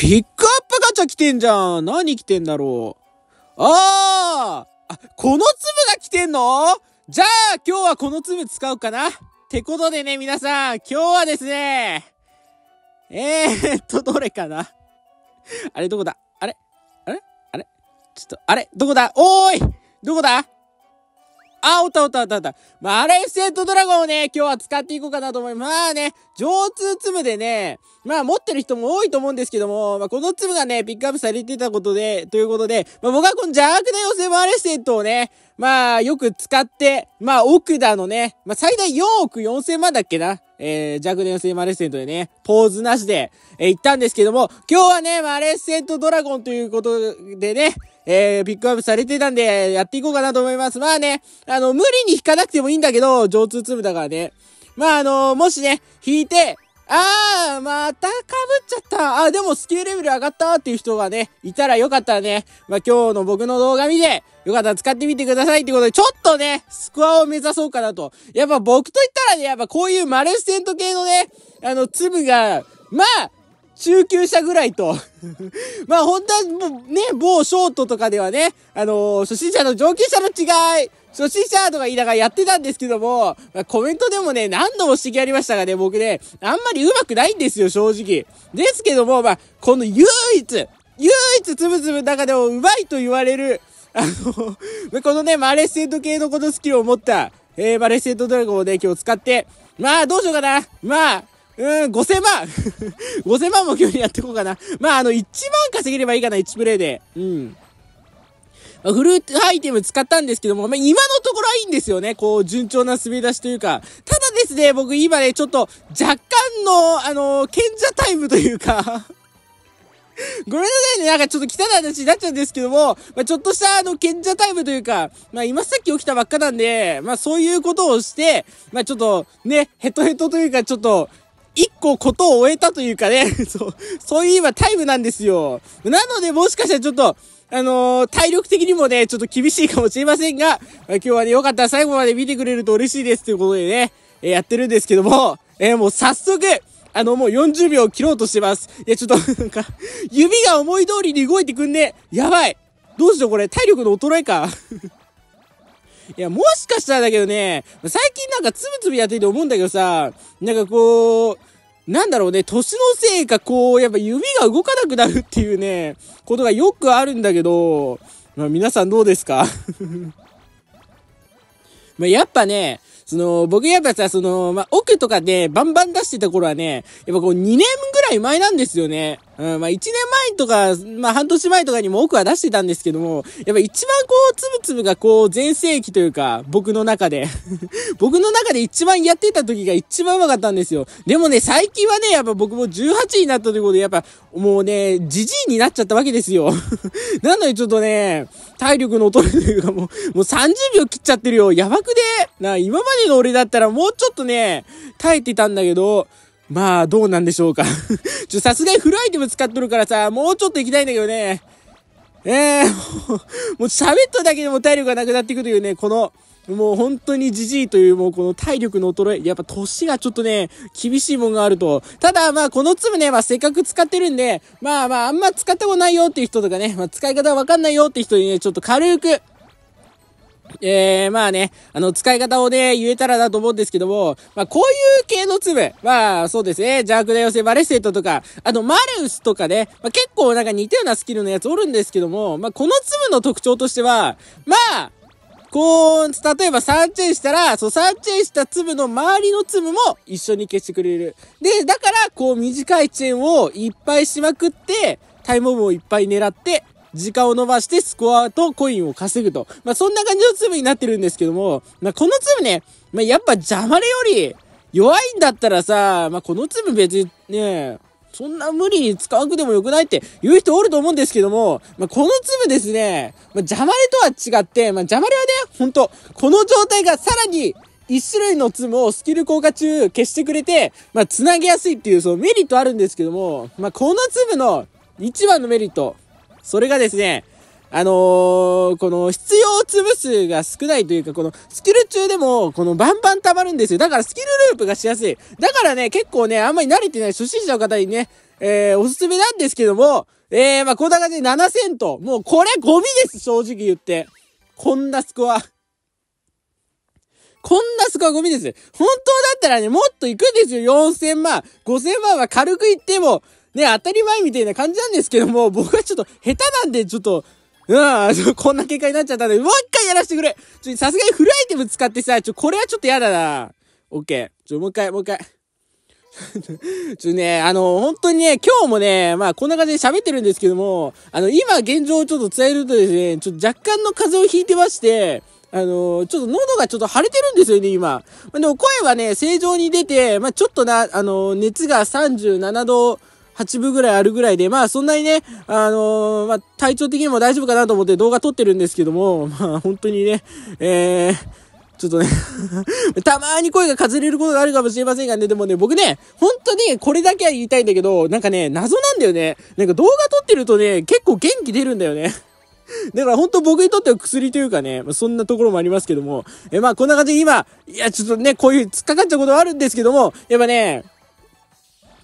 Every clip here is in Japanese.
ピックアップガチャ来てんじゃん何来てんだろうあーあこの粒が来てんのじゃあ今日はこの粒使うかなってことでね、皆さん、今日はですね、えーっと、どれかなあれ、どこだあれあれあれちょっと、あれどこだおーいどこだあ、おったおったおったおった。まあ、アレッセントドラゴンをね、今日は使っていこうかなと思います。まあね、上通粒でね、まあ持ってる人も多いと思うんですけども、まあこの粒がね、ピックアップされてたことで、ということで、まあ僕はこの邪悪な妖精もアレッセントをね、まあよく使って、まあ奥田のね、まあ最大4億4千万だっけな。えー、弱年性マレッセントでね、ポーズなしで、えー、行ったんですけども、今日はね、マレッセントドラゴンということでね、えー、ピックアップされてたんで、やっていこうかなと思います。まあね、あの、無理に引かなくてもいいんだけど、上通粒だからね。まああの、もしね、引いて、あー、また被っちゃった。あ、でもスキルレベル上がったっていう人がね、いたらよかったらね、まあ、今日の僕の動画見て、よかったら使ってみてくださいってことで、ちょっとね、スコアを目指そうかなと。やっぱ僕と言ったらね、やっぱこういうマレステント系のね、あの、粒が、まあ、中級者ぐらいと まあ本当はもうね、某ショートとかではね、あのー、初心者の上級者の違い、初心者とか言いながらやってたんですけども、まあ、コメントでもね、何度も指摘ありましたがね、僕ね、あんまり上手くないんですよ、正直。ですけども、まあ、この唯一、唯一つぶつぶの中でも上手いと言われる、あのこのね、マレッセント系のこのスキルを持った、えー、マレッセントドラゴンをね、今日使って、まあ、どうしようかな。まあ、うん、5000万 !5000 万も今日やっていこうかな。まあ、あの、1万稼げればいいかな、1プレイで。うん。フルーツアイテム使ったんですけども、まあ、今のところはいいんですよね。こう、順調な滑り出しというか。ただですね、僕今ね、ちょっと若干の、あのー、賢者タイムというか ごめんなさいね、なんかちょっと汚い話になっちゃうんですけども、まあ、ちょっとしたあの、賢者タイムというか、まあ、今さっき起きたばっかなんで、まあ、そういうことをして、まあ、ちょっと、ね、ヘトヘトというか、ちょっと、一個ことを終えたというかね、そう、そういえばタイムなんですよ。なのでもしかしたらちょっと、あのー、体力的にもね、ちょっと厳しいかもしれませんが、今日はね、よかったら最後まで見てくれると嬉しいですということでね、えー、やってるんですけども、えー、もう早速、あの、もう40秒切ろうとしてます。いや、ちょっと、なんか、指が思い通りに動いてくんで、やばいどうしようこれ、体力の衰えかいや、もしかしたらだけどね、最近なんかつぶつぶやってて思うんだけどさ、なんかこう、なんだろうね、年のせいかこう、やっぱ指が動かなくなるっていうね、ことがよくあるんだけど、まあ、皆さんどうですか まやっぱね、その、僕やっぱさ、その、まあ、奥とかでバンバン出してた頃はね、やっぱこう2年ぐらい前なんですよね。うん、まあ1年前とか、まあ半年前とかにも多くは出してたんですけども、やっぱ一番こう、つぶつぶがこう、全盛期というか、僕の中で 僕の中で一番やってた時が一番うまかったんですよ。でもね、最近はね、やっぱ僕も18位になったということで、やっぱもうね、じじいになっちゃったわけですよ。なのにちょっとね、体力の衰えというかもう、もう30秒切っちゃってるよ。やばくねな、今までの俺だったらもうちょっとね、耐えてたんだけど、まあ、どうなんでしょうか ちょ、さすがにフルアイテム使っとるからさ、もうちょっと行きたいんだけどね。ええー、もう喋っただけでも体力がなくなっていくというね、この、もう本当にじじいというもうこの体力の衰え、やっぱ年がちょっとね、厳しいもんがあると。ただまあこの粒ね、まあせっかく使ってるんで、まあまああんま使ったことないよっていう人とかね、まあ使い方わかんないよって人にね、ちょっと軽く、えー、まあね、あの、使い方をね、言えたらなと思うんですけども、まあ、こういう系の粒、まあ、そうですね、邪悪な妖精、バレセットとか、あと、マレウスとかね、まあ、結構なんか似たようなスキルのやつおるんですけども、まあ、この粒の特徴としては、まあ、こう、例えば3チェンしたら、そう3チェーンした粒の周りの粒も一緒に消してくれる。で、だから、こう短いチェーンをいっぱいしまくって、タイムオブをいっぱい狙って時間を伸ばしてスコアとコインを稼ぐと。まあ、そんな感じの粒になってるんですけども、まあ、この粒ね、まあ、やっぱ邪魔れより弱いんだったらさ、まあ、この粒別にね、そんな無理に使わなくてもよくないって言う人おると思うんですけども、まあ、この粒ですね、まあ、邪魔れとは違って、まあ、邪魔れはね、ほんと、この状態がさらに一種類の粒をスキル効果中消してくれて、まあ、繋げやすいっていう、そのメリットあるんですけども、まあ、この粒の一番のメリット、それがですね、あのー、この必要潰数が少ないというか、このスキル中でも、このバンバン溜まるんですよ。だからスキルループがしやすい。だからね、結構ね、あんまり慣れてない初心者の方にね、えー、おすすめなんですけども、えー、まあ、こんな感じで7 0 0 0と。もうこれゴミです、正直言って。こんなスコア。こんなスコアゴミです。本当だったらね、もっと行くんですよ。4000万。5000万は軽く行っても、ね、当たり前みたいな感じなんですけども、僕はちょっと下手なんで、ちょっと、うん、こんな結果になっちゃったんで、もう一回やらせてくれちょ、さすがにフルアイテム使ってさ、ちょ、これはちょっとやだな。オッケー。ちょ、もう一回、もう一回。ちょね、あの、本当にね、今日もね、まあ、こんな感じで喋ってるんですけども、あの、今現状をちょっと伝えるとですね、ちょっと若干の風邪をひいてまして、あの、ちょっと喉がちょっと腫れてるんですよね、今。まあ、でも声はね、正常に出て、まあ、ちょっとな、あの、熱が37度、8分ぐらいあるぐらいで、まあそんなにね、あのー、まあ体調的にも大丈夫かなと思って動画撮ってるんですけども、まあ本当にね、えー、ちょっとね たまーに声がかずれることがあるかもしれませんがね、でもね、僕ね、本当にこれだけは言いたいんだけど、なんかね、謎なんだよね。なんか動画撮ってるとね、結構元気出るんだよね だから本当僕にとっては薬というかね、そんなところもありますけども、えまあこんな感じで今、いやちょっとね、こういう突っかかっちゃうことはあるんですけども、やっぱね、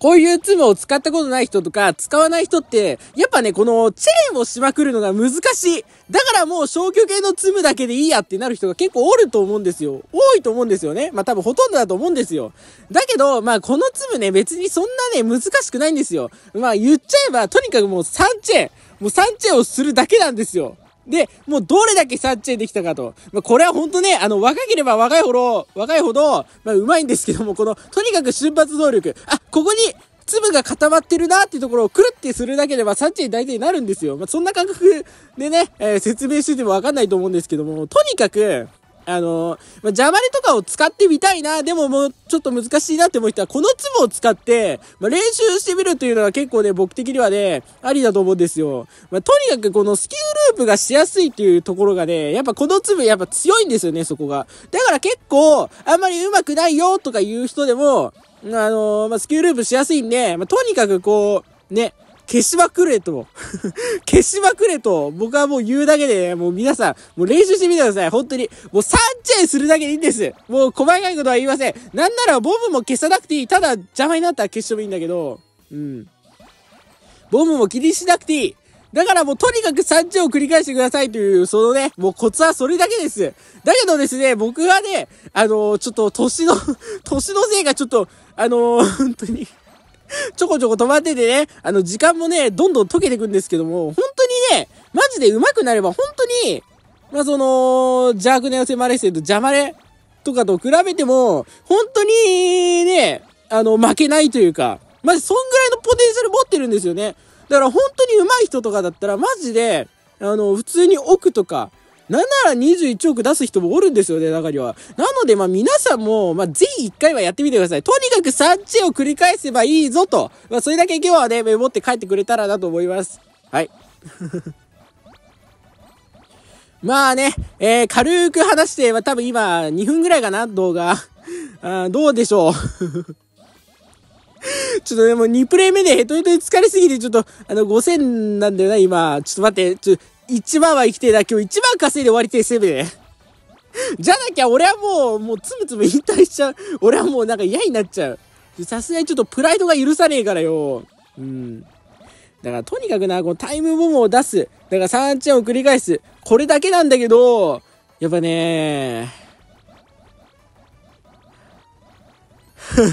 こういうツムを使ったことない人とか、使わない人って、やっぱね、このチェーンをしまくるのが難しい。だからもう消去系のツムだけでいいやってなる人が結構おると思うんですよ。多いと思うんですよね。まあ多分ほとんどだと思うんですよ。だけど、まあこのツムね、別にそんなね、難しくないんですよ。まあ言っちゃえば、とにかくもう3チェーン。もう3チェーンをするだけなんですよ。で、もうどれだけ察知できたかと。まあ、これは本当ね、あの、若ければ若いほど、若いほど、まあ、うまいんですけども、この、とにかく瞬発能力。あ、ここに、粒が固まってるなっていうところをくるってするだけでは察知に大体なるんですよ。まあ、そんな感覚でね、えー、説明しててもわかんないと思うんですけども、とにかく、あのー、まあ、魔腹とかを使ってみたいな、でももうちょっと難しいなって思う人は、このツボを使って、まあ、練習してみるというのは結構ね、僕的にはね、ありだと思うんですよ。まあ、とにかくこのスキルループがしやすいっていうところがね、やっぱこの粒やっぱ強いんですよね、そこが。だから結構、あんまり上手くないよとか言う人でも、あのー、まあ、スキルループしやすいんで、まあ、とにかくこう、ね、消しまくれと、消しまくれと、僕はもう言うだけで、もう皆さん、もう練習してみてください。本当に。もう3チェンするだけでいいんです。もう細かいことは言いません。なんならボムも消さなくていい。ただ邪魔になったら消してもいいんだけど、うん。ボムも気にしなくていい。だからもうとにかく3チェンを繰り返してくださいという、そのね、もうコツはそれだけです。だけどですね、僕はね、あのー、ちょっと年の年のせいがちょっと、あのー、本当にちょこちょこ止まっててね、あの、時間もね、どんどん溶けてくんですけども、本当にね、マジで上手くなれば本当に、まあ、その、邪悪な寄せマレ戦と邪魔れとかと比べても、本当にね、あの、負けないというか、まそんぐらいのポテンシャル持ってるんですよね。だから本当に上手い人とかだったら、マジで、あの、普通に奥とか、なんなら21億出す人もおるんですよね、中には。なので、まあ皆さんも、まあぜひ一回はやってみてください。とにかく3知を繰り返せばいいぞと。まあそれだけ今日はね、メモって帰ってくれたらなと思います。はい。まあね、えー、軽く話して、まあ、多分今2分ぐらいかな、動画。あどうでしょう。ちょっとでも2プレイ目でヘトヘトに疲れすぎて、ちょっと、あの、5000なんだよな、今。ちょっと待って、ちょ、一番は生きてえな。今日一番稼いで終わりてえ、せめて。じゃなきゃ俺はもう、もうつぶつぶ引退しちゃう。俺はもうなんか嫌になっちゃう。さすがにちょっとプライドが許さねえからよ。うん。だからとにかくな、このタイムボムを出す。だから3チェンを繰り返す。これだけなんだけど、やっぱね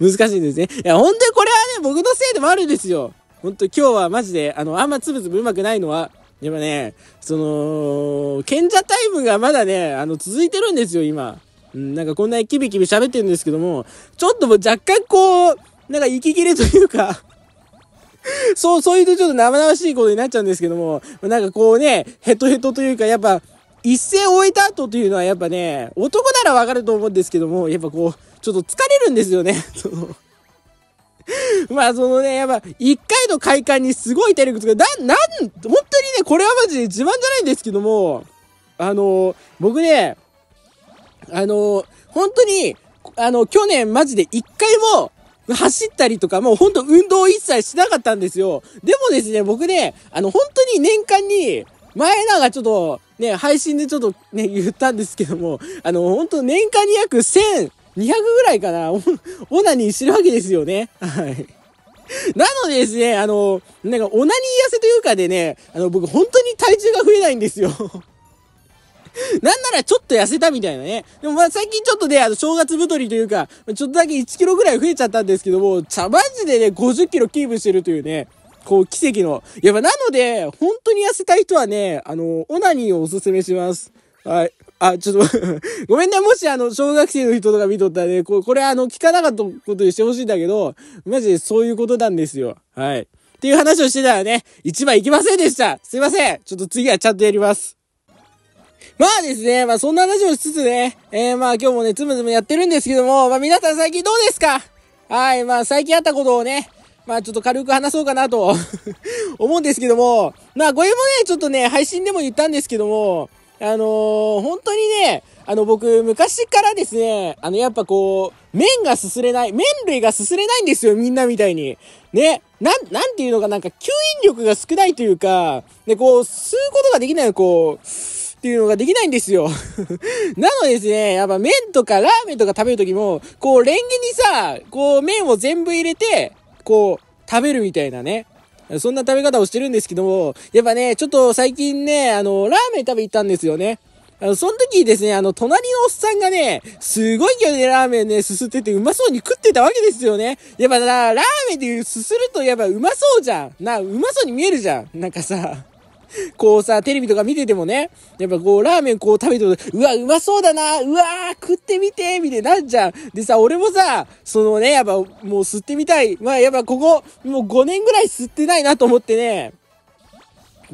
難しいですね。いや、ほんでこれはね、僕のせいでもあるんですよ。ほんと今日はマジで、あの、あんまつぶつぶうまくないのは、っぱね、その、賢者タイムがまだね、あの、続いてるんですよ、今。うん、なんかこんなにキビキビ喋ってるんですけども、ちょっともう若干こう、なんか息切れというか そう、そういうとちょっと生々しいことになっちゃうんですけども、なんかこうね、ヘトヘトというか、やっぱ、一戦終えた後というのはやっぱね、男ならわかると思うんですけども、やっぱこう、ちょっと疲れるんですよね。その まあそのね、やっぱ、一回の快感にすごい体力使う。な、なん、本当にね、これはマジで自慢じゃないんですけども、あの、僕ね、あの、本当に、あの、去年マジで一回も、走ったりとか、もうほんと運動一切しなかったんですよ。でもですね、僕ね、あの、本当に年間に、前ながちょっと、ね、配信でちょっとね、言ったんですけども、あの、本当年間に約1000、200ぐらいかな、オナニーしてるわけですよね。はい。なのでですね、あの、なんかオナニー痩せというかでね、あの、僕本当に体重が増えないんですよ。なんならちょっと痩せたみたいなね。でもまあ最近ちょっとね、あの正月太りというか、ちょっとだけ1キロぐらい増えちゃったんですけども、茶マジでね、50キロキープしてるというね、こう奇跡の。やっぱなので、本当に痩せたい人はね、あの、オナニーをおすすめします。はい。あ、ちょっと ごめんね。もし、あの、小学生の人とか見とったらね、これ、あの、聞かなかったことにしてほしいんだけど、マジでそういうことなんですよ。はい。っていう話をしてたらね、一番いきませんでした。すいません。ちょっと次はちゃんとやります。まあですね、まあそんな話をしつつね、えー、まあ今日もね、つむつむやってるんですけども、まあ皆さん最近どうですかはい、まあ最近あったことをね、まあちょっと軽く話そうかなと 思うんですけども、まあこれもね、ちょっとね、配信でも言ったんですけども、あのー、本当にね、あの、僕、昔からですね、あの、やっぱこう、麺がすすれない、麺類がすすれないんですよ、みんなみたいに。ね、なん、なんていうのかなんか吸引力が少ないというか、ね、こう、吸うことができない、こう、っていうのができないんですよ なのですね、やっぱ麺とかラーメンとか食べるときも、こう、レンゲにさ、こう、麺を全部入れて、こう、食べるみたいなね。そんな食べ方をしてるんですけども、やっぱね、ちょっと最近ね、あの、ラーメン食べ行ったんですよね。あの、その時ですね、あの、隣のおっさんがね、すごい勢いでラーメンね、すすってて、うまそうに食ってたわけですよね。やっぱな、ラーメン言う、すするとやっぱうまそうじゃん。な、うまそうに見えるじゃん。なんかさ、こうさ、テレビとか見ててもね、やっぱこう、ラーメンこう食べても、うわ、うまそうだな、うわ食ってみて、みたいになっちゃう。でさ、俺もさ、そのね、やっぱもう吸ってみたい。まあやっぱここ、もう5年ぐらい吸ってないなと思ってね、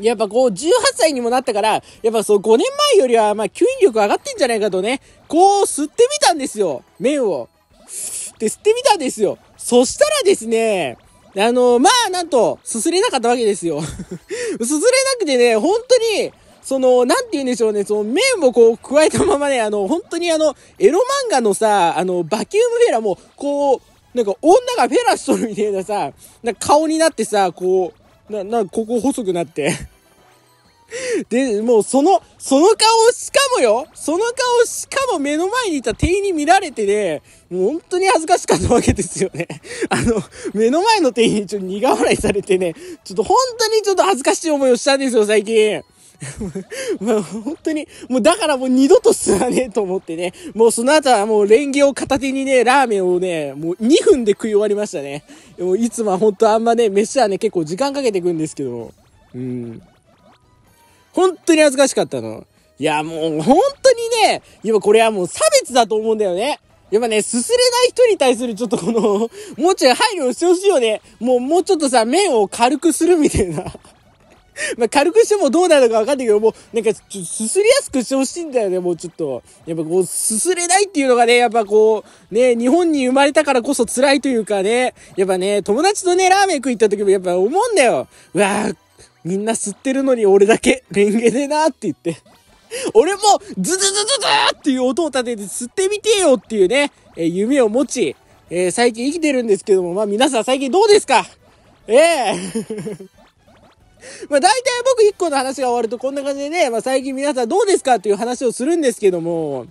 やっぱこう、18歳にもなったから、やっぱそう、5年前よりは、まあ、吸引力上がってんじゃないかとね、こう、吸ってみたんですよ。麺を。で、吸ってみたんですよ。そしたらですね、あの、まあ、なんと、すすれなかったわけですよ。すすれなくてね、本当に、その、なんて言うんでしょうね、その、麺をこう、加えたままね、あの、本当にあの、エロ漫画のさ、あの、バキュームフェラも、こう、なんか、女がフェラしとるみたいなさ、な顔になってさ、こう、な、な、ここ細くなってで、もうその、その顔、しかもよ、その顔、しかも目の前にいた店員に見られてね、もう本当に恥ずかしかったわけですよね。あの、目の前の店員にちょっと苦笑いされてね、ちょっと本当にちょっと恥ずかしい思いをしたんですよ、最近。まあ、本当に、もうだからもう二度と吸わねえと思ってね、もうその後はもうレンゲを片手にね、ラーメンをね、もう2分で食い終わりましたね。もういつもは本当あんまね、飯はね、結構時間かけてくんですけど、うん。本当に恥ずかしかったの。いや、もう本当にね、今これはもう差別だと思うんだよね。やっぱね、すすれない人に対するちょっとこの、もうちょい配慮してほしいよね。もう、もうちょっとさ、麺を軽くするみたいな。ま軽くしてもどうなるかわかんないけど、もう、なんか、すすりやすくしてほしいんだよね、もうちょっと。やっぱこう、すすれないっていうのがね、やっぱこう、ね、日本に生まれたからこそ辛いというかね、やっぱね、友達とね、ラーメン食い行った時もやっぱ思うんだよ。うわぁ、みんな吸ってるのに俺だけレンゲでなって言って。俺もズズズズズーっていう音を立てて吸ってみてよっていうね、え夢を持ち、えー、最近生きてるんですけども、まあ皆さん最近どうですかええー まあ大体僕1個の話が終わるとこんな感じでね、まあ最近皆さんどうですかっていう話をするんですけども、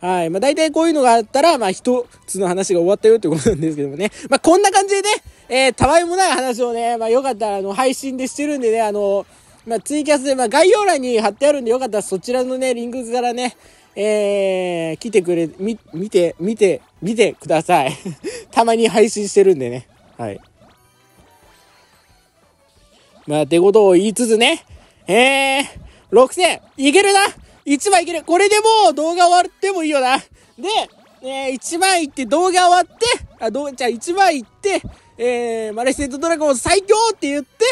はい。まあ大体こういうのがあったら、まあ一つの話が終わったよってことなんですけどもね。まあこんな感じでね、えー、たわいもない話をね、まあよかったら、あの、配信でしてるんでね、あの、まあツイキャスで、まあ概要欄に貼ってあるんで、よかったらそちらのね、リンクからね、えー、来てくれ、み、見て、見て、見てください。たまに配信してるんでね。はい。まあ、てことを言いつつね、えー、6000、いけるな !1 万いけるこれでもう動画終わってもいいよなで、えー、1万いって動画終わって、あ、どう、じゃあ1万いって、えー、マレーステントドラゴン最強って言って、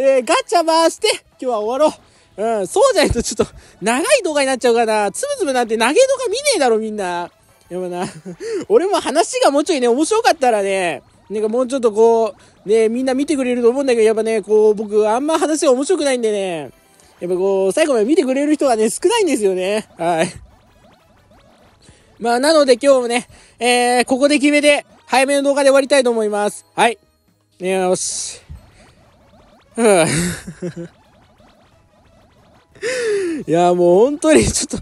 えー、ガチャ回して、今日は終わろう。うん、そうじゃないとちょっと、長い動画になっちゃうからな。つぶつぶなんて投げ動画見ねえだろ、みんな。やばな、俺も話がもうちょいね、面白かったらね、なんかもうちょっとこう、ね、みんな見てくれると思うんだけど、やっぱね、こう、僕、あんま話が面白くないんでね、やっぱこう、最後まで見てくれる人がね、少ないんですよね。はい。まあ、なので今日もね、えー、ここで決めて、早めの動画で終わりたいと思います。はい。よし。うん。いや、もう本当にちょっ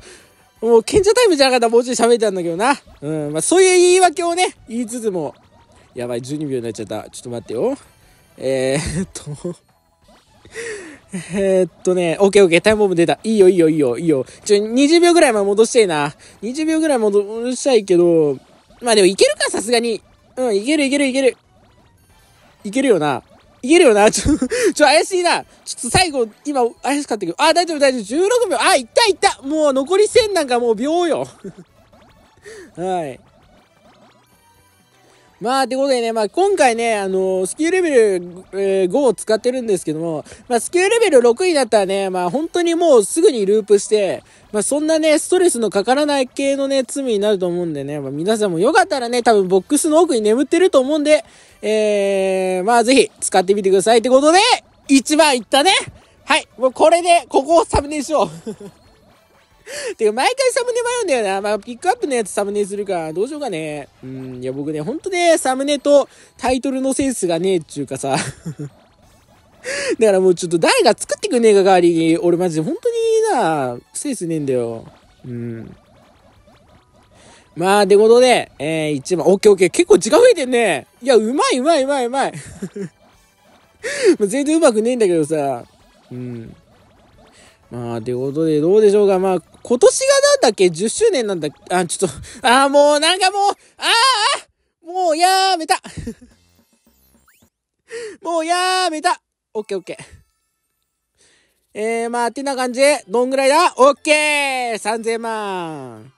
と、もう賢者タイムじゃなかったらもうちょい喋ったんだけどな。うん。まあ、そういう言い訳をね、言いつつも、やばい、12秒になっちゃった。ちょっと待ってよ。えー、っとえーっとね、オッケーオッケー、タイムボム出た。いいよいいよいいよいいよ。ちょ、20秒ぐらいま戻してえな。20秒ぐらい戻したいけど、まあでもいけるか、さすがに。うん、いけるいけるいける。いけるよな。いけるよな。ちょ、ちょ、怪しいな。ちょっと最後、今、怪しかったけど。あ、大丈夫大丈夫。16秒。あ、いったいった。もう残り1000なんかもう秒よ。はい。まあ、ていうことでね、まあ、今回ね、あのー、スキルレベル、えー、5を使ってるんですけども、まあ、スキルレベル6になったらね、まあ、本当にもうすぐにループして、まあ、そんなね、ストレスのかからない系のね、罪になると思うんでね、まあ、皆さんもよかったらね、多分ボックスの奥に眠ってると思うんで、えー、まあ、ぜひ、使ってみてくださいってことで、1番いったねはいもうこれで、ここをサムネにしよう てか、毎回サムネ迷うんだよな。まあ、ピックアップのやつサムネするから、どうしようかね。うん、いや、僕ね、ほんとね、サムネとタイトルのセンスがねえっちゅうかさ。だからもうちょっと誰が作ってくんねえか代わりに、俺マジで本当にな、センスねえんだよ。うん。まあ、でことで、えー、1番、オッケーオッケー、結構時間増えてんね。いや、うまいうまいうまいうまい。全然うまくねえんだけどさ。うん。まあ、ということで、どうでしょうか。まあ、今年がなんだっけ ?10 周年なんだっけあ、ちょっと、ああ、もうなんかもう、ああもうやめた もうやめたオッケーオッケー。えー、まあ、てな感じで、どんぐらいだオッケー !3000 万。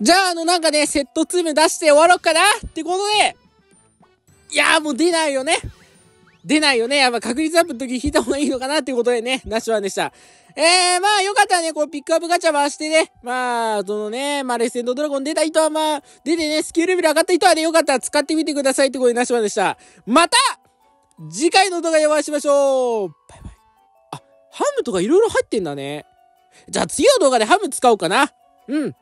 じゃあ、あの、なんかね、セットツーム出して終わろうかなってことで、いやもう出ないよね。出ないよね。やっぱ確率アップの時引いた方がいいのかなっていうことでね、ナッシュワンでした。えー、まあよかったね、こうピックアップガチャ回してね、まあ、そのね、まあレッセンドドラゴン出た人はまあ、出てね、スキルレベル上がった人はね、よかったら使ってみてくださいってことでナッシュワンでした。また次回の動画でお会いしましょうバイバイ。あ、ハムとか色々入ってんだね。じゃあ次の動画でハム使おうかな。うん。